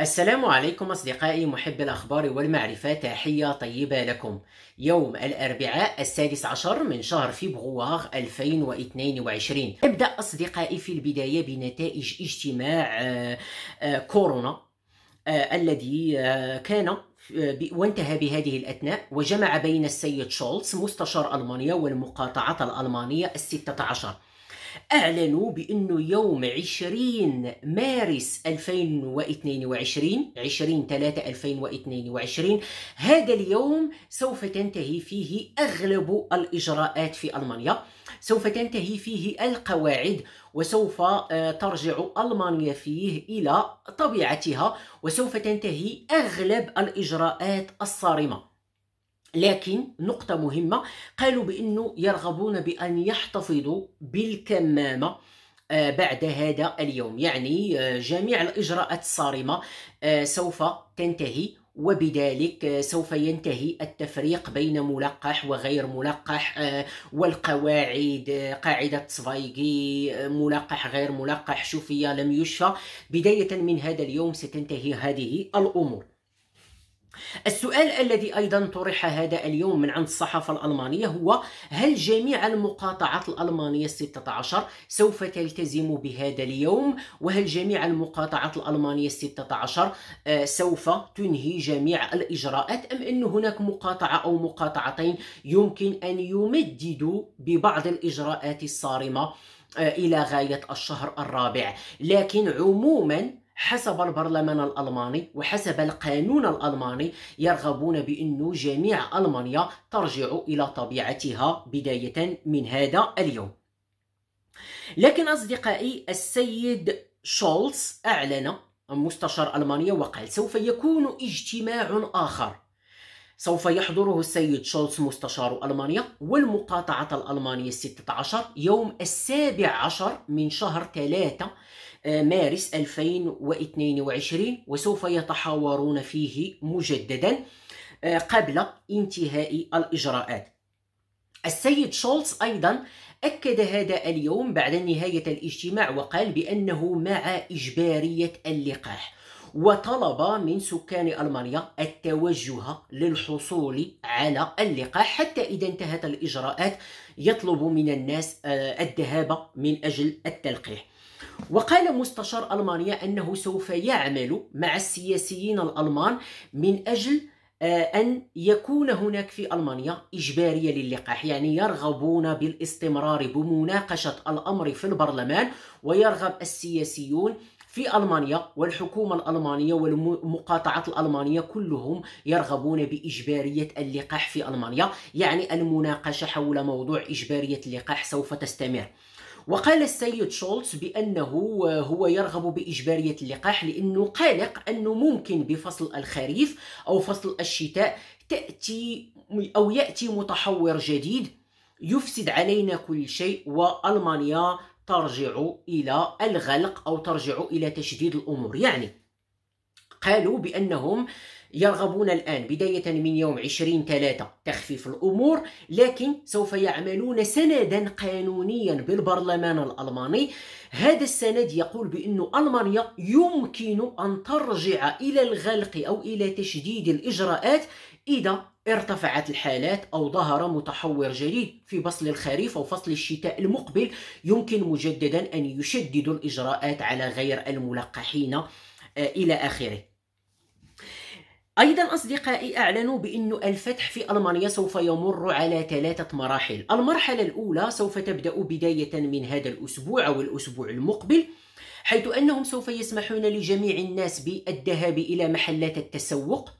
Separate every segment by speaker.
Speaker 1: السلام عليكم أصدقائي محب الأخبار والمعرفة تحية طيبة لكم يوم الأربعاء السادس عشر من شهر فبراير 2022 نبدأ أصدقائي في البداية بنتائج اجتماع آه، آه، كورونا آه، الذي كان وانتهى بهذه الأثناء وجمع بين السيد شولتز مستشار ألمانيا والمقاطعة الألمانية الستة عشر أعلنوا بأنه يوم 20 مارس 2022 20 3 2022 هذا اليوم سوف تنتهي فيه أغلب الإجراءات في ألمانيا سوف تنتهي فيه القواعد وسوف آه، ترجع ألمانيا فيه إلى طبيعتها وسوف تنتهي أغلب الإجراءات الصارمة لكن نقطة مهمة قالوا بأنه يرغبون بأن يحتفظوا بالكمامة آه، بعد هذا اليوم يعني آه، جميع الإجراءات الصارمة آه، سوف تنتهي وبذلك سوف ينتهي التفريق بين ملقح وغير ملقح والقواعد قاعدة صفايقي ملقح غير ملقح شفية لم يشفى بداية من هذا اليوم ستنتهي هذه الأمور السؤال الذي أيضا طرح هذا اليوم من عند الصحافة الألمانية هو هل جميع المقاطعات الألمانية 16 سوف تلتزم بهذا اليوم وهل جميع المقاطعات الألمانية 16 آه، سوف تنهي جميع الإجراءات أم أن هناك مقاطعة أو مقاطعتين يمكن أن يمددوا ببعض الإجراءات الصارمة آه، إلى غاية الشهر الرابع لكن عموما حسب البرلمان الألماني وحسب القانون الألماني يرغبون بانه جميع ألمانيا ترجع إلى طبيعتها بداية من هذا اليوم لكن أصدقائي السيد شولز أعلن مستشار ألمانيا وقال سوف يكون اجتماع آخر سوف يحضره السيد شولتز مستشار ألمانيا والمقاطعة الألمانية الستة عشر يوم السابع عشر من شهر ثلاثة آه، مارس 2022 وسوف يتحاورون فيه مجددا آه، قبل انتهاء الإجراءات السيد شولتز أيضا أكد هذا اليوم بعد نهاية الاجتماع وقال بأنه مع إجبارية اللقاح وطلب من سكان ألمانيا التوجه للحصول على اللقاح حتى إذا انتهت الإجراءات يطلب من الناس آه، الذهاب من أجل التلقيح وقال مستشار ألمانيا أنه سوف يعمل مع السياسيين الألمان من أجل آه، أن يكون هناك في ألمانيا إجبارية للقاح يعني يرغبون بالاستمرار بمناقشة الأمر في البرلمان ويرغب السياسيون في ألمانيا والحكومة الألمانية والمقاطعات الألمانية كلهم يرغبون بإجبارية اللقاح في ألمانيا يعني المناقشة حول موضوع إجبارية اللقاح سوف تستمر وقال السيد شولتز بأنه هو يرغب بإجبارية اللقاح لأنه قلق أنه ممكن بفصل الخريف أو فصل الشتاء تأتي أو يأتي متحور جديد يفسد علينا كل شيء والمانيا ترجع الى الغلق او ترجع الى تشديد الامور يعني قالوا بأنهم يرغبون الآن بداية من يوم 20 3 تخفيف الأمور لكن سوف يعملون سندا قانونيا بالبرلمان الألماني هذا السند يقول بأن ألمانيا يمكن أن ترجع إلى الغلق أو إلى تشديد الإجراءات إذا ارتفعت الحالات أو ظهر متحور جديد في فصل الخريف أو فصل الشتاء المقبل يمكن مجددا أن يشددوا الإجراءات على غير الملقحين آه، إلى آخره أيضا أصدقائي أعلنوا بأن الفتح في ألمانيا سوف يمر على ثلاثة مراحل المرحلة الأولى سوف تبدأ بداية من هذا الأسبوع أو الأسبوع المقبل حيث أنهم سوف يسمحون لجميع الناس بالذهاب إلى محلات التسوق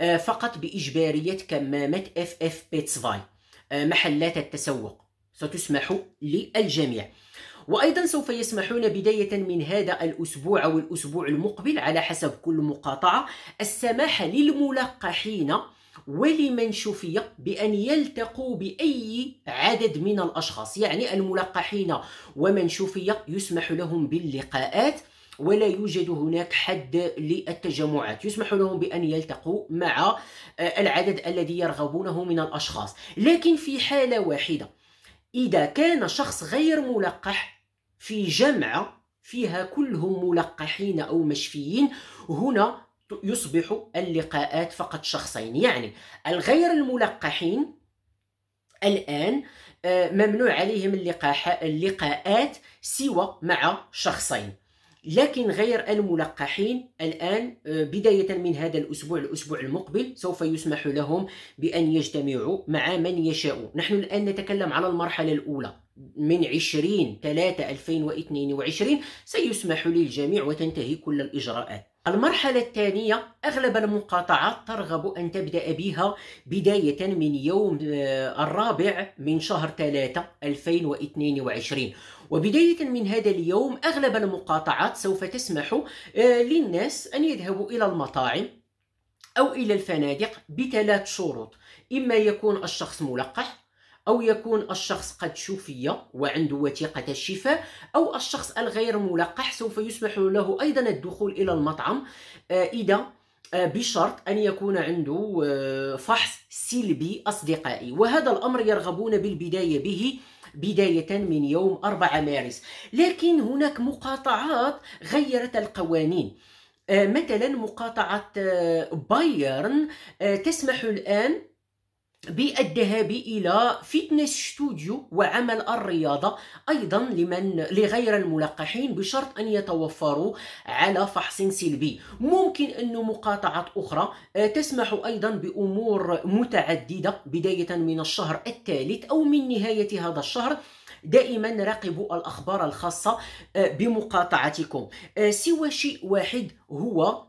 Speaker 1: آه، فقط بإجبارية كمامة اف اف آه، بيتسفاي محلات التسوق ستسمح للجميع وأيضا سوف يسمحون بداية من هذا الأسبوع أو الأسبوع المقبل على حسب كل مقاطعة السماح للملقحين ولمن شفي بأن يلتقوا بأي عدد من الأشخاص يعني الملقحين ومن شفي يسمح لهم باللقاءات ولا يوجد هناك حد للتجمعات يسمح لهم بأن يلتقوا مع آه، العدد الذي يرغبونه من الأشخاص لكن في حالة واحدة إذا كان شخص غير ملقح في جمعة فيها كلهم ملقحين أو مشفيين هنا يصبح اللقاءات فقط شخصين يعني الغير الملقحين الآن آه، ممنوع عليهم اللقاءات سوى مع شخصين لكن غير الملقحين الآن آه، بداية من هذا الأسبوع الأسبوع المقبل سوف يسمح لهم بأن يجتمعوا مع من يشاء نحن الآن نتكلم على المرحلة الأولى من 20 3 2022 سيسمح للجميع وتنتهي كل الإجراءات المرحلة الثانية أغلب المقاطعات ترغب أن تبدأ بها بداية من يوم آه، الرابع من شهر 3 2022 وبداية من هذا اليوم أغلب المقاطعات سوف تسمح آه، للناس أن يذهبوا إلى المطاعم أو إلى الفنادق بثلاث شروط إما يكون الشخص ملقح أو يكون الشخص قد شفي وعنده وثيقة الشفاء أو الشخص الغير ملقح سوف يسمح له أيضا الدخول إلى المطعم آه، إذا آه، بشرط أن يكون عنده آه، فحص سلبي أصدقائي وهذا الأمر يرغبون بالبداية به بداية من يوم 4 مارس لكن هناك مقاطعات غيرت القوانين آه، مثلا مقاطعة بايرن تسمح الآن بالذهاب الى فيتنس ستوديو وعمل الرياضه ايضا لمن لغير الملقحين بشرط ان يتوفروا على فحص سلبي ممكن ان مقاطعه اخرى آه، تسمح ايضا بامور متعدده بدايه من الشهر الثالث او من نهايه هذا الشهر دائما راقبوا الاخبار الخاصه آه، بمقاطعتكم آه، سوى شيء واحد هو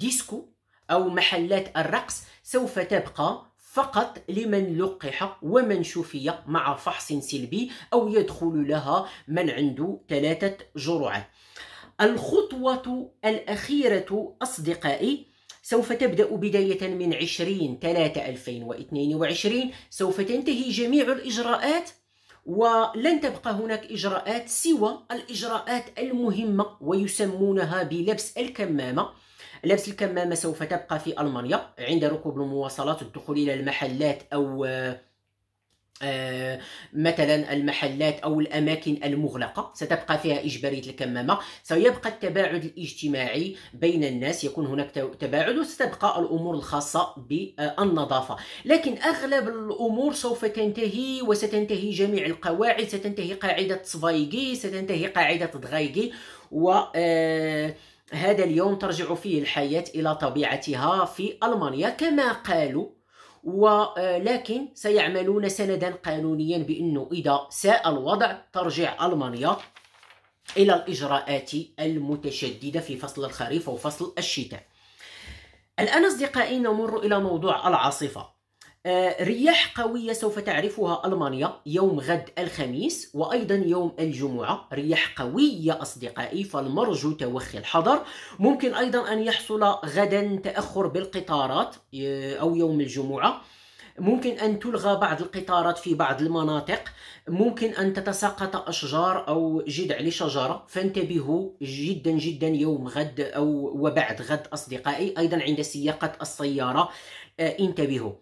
Speaker 1: ديسكو او محلات الرقص سوف تبقى فقط لمن لقح ومن شفي مع فحص سلبي أو يدخل لها من عنده ثلاثة جرعات الخطوة الأخيرة أصدقائي سوف تبدأ بداية من 20 3 2022 سوف تنتهي جميع الإجراءات ولن تبقى هناك إجراءات سوى الإجراءات المهمة ويسمونها بلبس الكمامة لبس الكمامة سوف تبقى في ألمانيا عند ركوب المواصلات الدخول إلى المحلات أو آه، مثلا المحلات او الاماكن المغلقه ستبقى فيها اجباريه الكمامه سيبقى التباعد الاجتماعي بين الناس يكون هناك تباعد وستبقى الامور الخاصه بالنظافه لكن اغلب الامور سوف تنتهي وستنتهي جميع القواعد ستنتهي قاعده صفايغي ستنتهي قاعده دغايغي و آه هذا اليوم ترجع فيه الحياة إلى طبيعتها في ألمانيا كما قالوا ولكن آه، سيعملون سندا قانونيا بأنه إذا ساء الوضع ترجع ألمانيا إلى الإجراءات المتشددة في فصل الخريف وفصل الشتاء الآن أصدقائي نمر إلى موضوع العاصفة آه، رياح قوية سوف تعرفها ألمانيا يوم غد الخميس وأيضا يوم الجمعة رياح قوية أصدقائي فالمرجو توخي الحذر ممكن أيضا أن يحصل غدا تأخر بالقطارات آه، أو يوم الجمعة ممكن أن تلغى بعض القطارات في بعض المناطق ممكن أن تتساقط أشجار أو جذع لشجرة فانتبهوا جدا جدا يوم غد أو وبعد غد أصدقائي أيضا عند سياقة السيارة آه، انتبهوا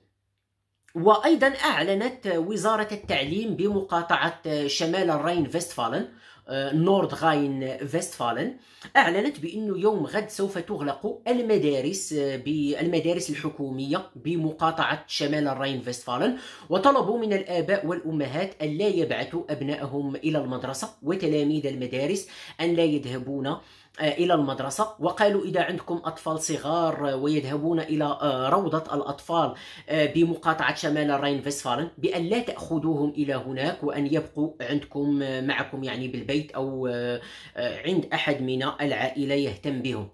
Speaker 1: وايضا اعلنت وزاره التعليم بمقاطعه شمال الراين فيستفالن آه، نورد غاين فيستفالن اعلنت بانه يوم غد سوف تغلق المدارس آه، بالمدارس الحكوميه بمقاطعه شمال الراين فيستفالن وطلبوا من الاباء والامهات ان لا يبعثوا ابنائهم الى المدرسه وتلاميذ المدارس ان لا يذهبون آه، الى المدرسه وقالوا اذا عندكم اطفال صغار آه، ويذهبون الى آه، روضه الاطفال بمقاطعه شمال الراين فيسفالن بان لا تاخذوهم الى هناك وان يبقوا عندكم معكم يعني بالبيت او عند احد من العائله يهتم بهم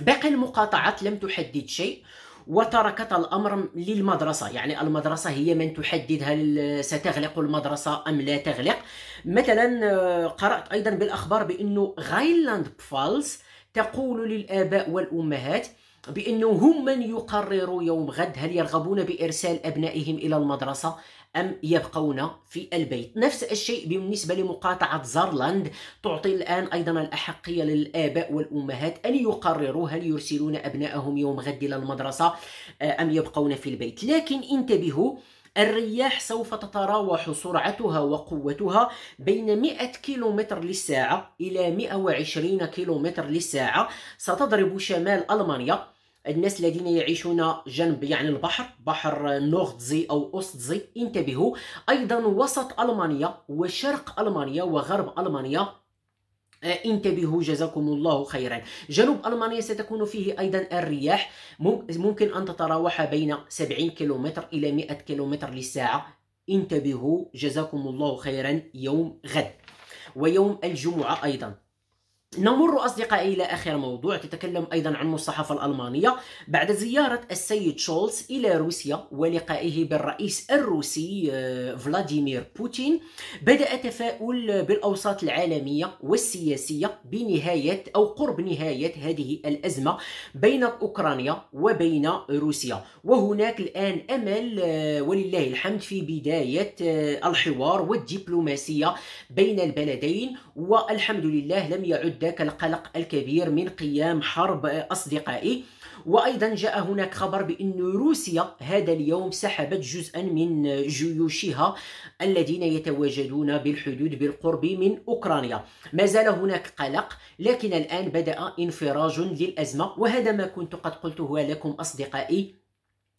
Speaker 1: باقي المقاطعات لم تحدد شيء وتركت الأمر للمدرسة يعني المدرسة هي من تحدد هل ستغلق المدرسة أم لا تغلق مثلا آه، قرأت أيضا بالأخبار بأنه غايلاند بفالز تقول للآباء والأمهات بأنه هم من يقرروا يوم غد هل يرغبون بإرسال أبنائهم إلى المدرسة أم يبقون في البيت نفس الشيء بالنسبة لمقاطعة زارلاند تعطي الآن أيضا الأحقية للآباء والأمهات أن يقرروا هل يرسلون أبنائهم يوم غد إلى المدرسة آه، أم يبقون في البيت لكن انتبهوا الرياح سوف تتراوح سرعتها وقوتها بين 100 كيلومتر للساعة إلى 120 كيلومتر للساعة ستضرب شمال ألمانيا الناس الذين يعيشون جنب يعني البحر بحر نوغتزي أو أوستزي انتبهوا أيضا وسط ألمانيا وشرق ألمانيا وغرب ألمانيا آه، انتبهوا جزاكم الله خيرا جنوب ألمانيا ستكون فيه أيضا الرياح ممكن أن تتراوح بين 70 كيلومتر إلى 100 كيلومتر للساعة انتبهوا جزاكم الله خيرا يوم غد ويوم الجمعة أيضا نمر أصدقائي إلى آخر موضوع تتكلم أيضا عن الصحافة الألمانية بعد زيارة السيد شولز إلى روسيا ولقائه بالرئيس الروسي آه، فلاديمير بوتين بدأ تفاؤل بالأوساط العالمية والسياسية بنهاية أو قرب نهاية هذه الأزمة بين أوكرانيا وبين روسيا وهناك الآن أمل آه، ولله الحمد في بداية آه، الحوار والدبلوماسية بين البلدين والحمد لله لم يعد ذاك القلق الكبير من قيام حرب أصدقائي وأيضا جاء هناك خبر بأن روسيا هذا اليوم سحبت جزءا من جيوشها الذين يتواجدون بالحدود بالقرب من أوكرانيا ما زال هناك قلق لكن الآن بدأ انفراج للأزمة وهذا ما كنت قد قلته لكم أصدقائي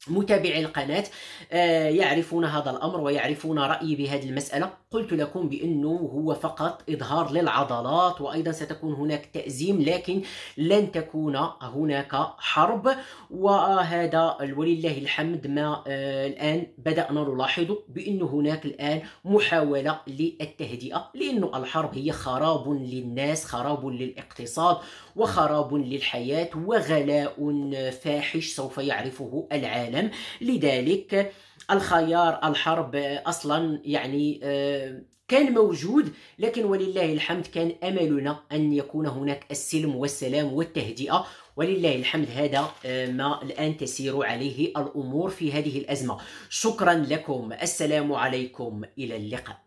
Speaker 1: متابعي القناة آه، يعرفون هذا الأمر ويعرفون رأيي بهذه المسألة قلت لكم بأنه هو فقط إظهار للعضلات وأيضا ستكون هناك تأزيم لكن لن تكون هناك حرب وهذا ولله الحمد ما آه، الآن بدأنا نلاحظ بأنه هناك الآن محاولة للتهدئة لأن الحرب هي خراب للناس خراب للاقتصاد وخراب للحياة وغلاء فاحش سوف يعرفه العالم لذلك الخيار الحرب اصلا يعني آه، كان موجود لكن ولله الحمد كان املنا ان يكون هناك السلم والسلام والتهدئه ولله الحمد هذا آه، ما الان تسير عليه الامور في هذه الازمه شكرا لكم السلام عليكم الى اللقاء